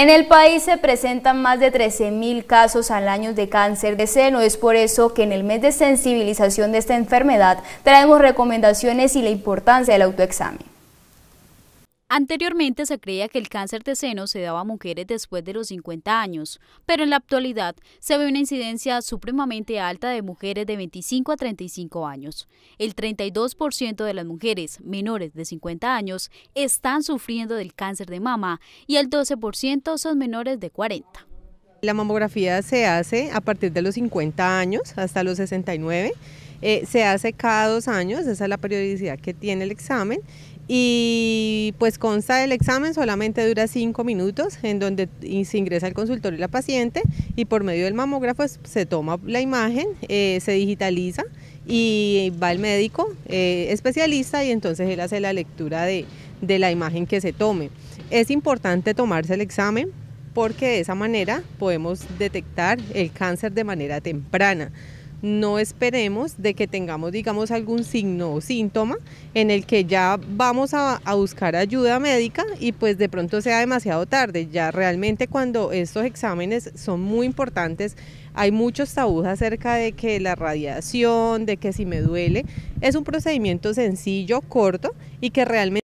En el país se presentan más de 13.000 casos al año de cáncer de seno. Es por eso que en el mes de sensibilización de esta enfermedad traemos recomendaciones y la importancia del autoexamen. Anteriormente se creía que el cáncer de seno se daba a mujeres después de los 50 años, pero en la actualidad se ve una incidencia supremamente alta de mujeres de 25 a 35 años. El 32% de las mujeres menores de 50 años están sufriendo del cáncer de mama y el 12% son menores de 40. La mamografía se hace a partir de los 50 años hasta los 69. Eh, se hace cada dos años, esa es la periodicidad que tiene el examen. Y pues consta El examen, solamente dura cinco minutos, en donde se ingresa el consultorio la paciente y por medio del mamógrafo pues, se toma la imagen, eh, se digitaliza y va el médico eh, especialista y entonces él hace la lectura de la imagen que se tome. Es importante tomarse el examen porque de esa manera podemos detectar el cáncer de manera temprana. No esperemos de que tengamos, digamos, algún signo o síntoma en el que ya vamos a, a buscar ayuda médica y pues de pronto sea demasiado tarde. Ya realmente cuando estos exámenes son muy importantes hay muchos tabús acerca de que la radiación, de que si me duele, es un procedimiento sencillo, corto y que realmente